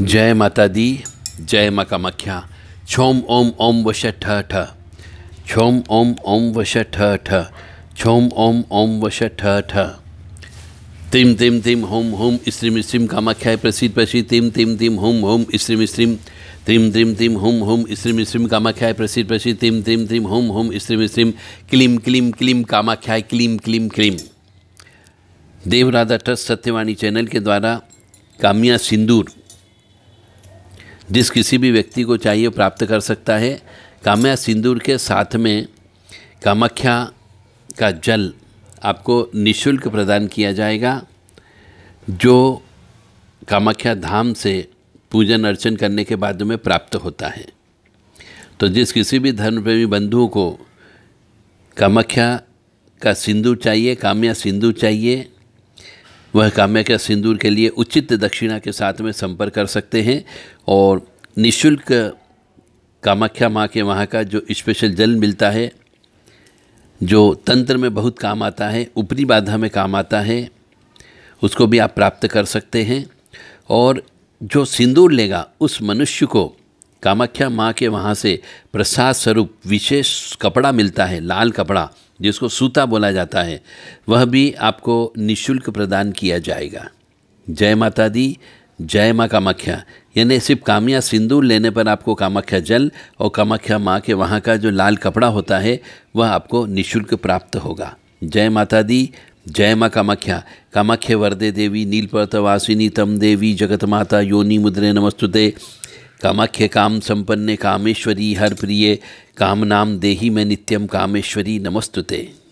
जय माता दी जय माँ कामाख्या छोम ओम ओम वश ठ ठ छोम ओम ओम वश ठ ठ छोम ओम ओम वश ठ ठ तिम तिम तिम होम होम स्त्रीम स्त्रीम कामाख्याय प्रसिद्ध प्रसिद्ध तिम तिम तिम होम होम स्त्रीम स्त्रीम तिम तिम तिम होम होम स्त्रीम स्त्रीम कामाख्याय प्रसिद्ध प्रसिद्ध तिम तिम तिम होम होम स्त्रीम स्त्रीम क्लीम क्लीम क्लीम कामाख्याय क्लीम क्लीम क्लीम देवराधा ट्रस्ट सत्यवाणी चैनल के द्वारा काम्या सिंदूर जिस किसी भी व्यक्ति को चाहिए प्राप्त कर सकता है काम्या सिंदूर के साथ में कामाख्या का जल आपको निशुल्क प्रदान किया जाएगा जो कामाख्या धाम से पूजन अर्चन करने के बाद में प्राप्त होता है तो जिस किसी भी धर्मप्रेमी बंधुओं को कामाख्या का सिंदूर चाहिए काम्या सिंदूर चाहिए वह काम्या सिंदूर के लिए उचित दक्षिणा के साथ में संपर्क कर सकते हैं और निशुल्क कामाख्या माँ के वहाँ का जो स्पेशल जल मिलता है जो तंत्र में बहुत काम आता है ऊपरी बाधा में काम आता है उसको भी आप प्राप्त कर सकते हैं और जो सिंदूर लेगा उस मनुष्य को कामाख्या माँ के वहाँ से प्रसाद स्वरूप विशेष कपड़ा मिलता है लाल कपड़ा जिसको सूता बोला जाता है वह भी आपको निशुल्क प्रदान किया जाएगा जय माता दी जय माँ कामाख्या यानी सिर्फ कामिया सिंदूर लेने पर आपको कामाख्या जल और कामाख्या माँ के वहाँ का जो लाल कपड़ा होता है वह आपको निशुल्क प्राप्त होगा जय माता दी जय माँ कामाख्या कामाख्या वरदे देवी नीलपर्तवासिनी तम देवी जगत माता योनि मुद्रे नमस्तुते कामाख्य काम संपन्ने कामेश्वरी हर प्रिय काम नाम देही में नित्यम कामेश्वरी नमस्तुते